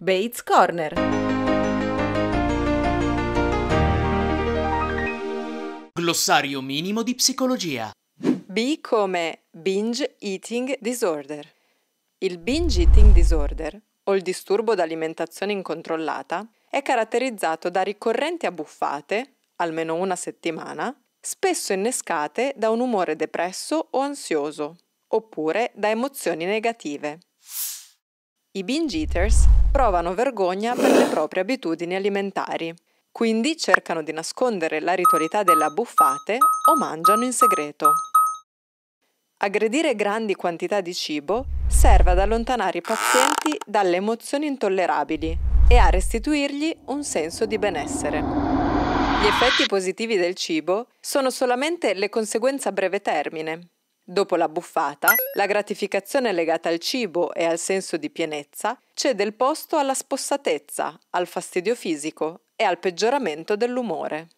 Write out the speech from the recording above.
Bates Corner. Glossario minimo di psicologia. B come binge eating disorder. Il binge eating disorder, o il disturbo d'alimentazione incontrollata, è caratterizzato da ricorrenti abbuffate, almeno una settimana, spesso innescate da un umore depresso o ansioso, oppure da emozioni negative. I binge eaters provano vergogna per le proprie abitudini alimentari, quindi cercano di nascondere la ritualità delle abbuffate o mangiano in segreto. Aggredire grandi quantità di cibo serve ad allontanare i pazienti dalle emozioni intollerabili e a restituirgli un senso di benessere. Gli effetti positivi del cibo sono solamente le conseguenze a breve termine, Dopo la buffata, la gratificazione legata al cibo e al senso di pienezza cede il posto alla spossatezza, al fastidio fisico e al peggioramento dell'umore.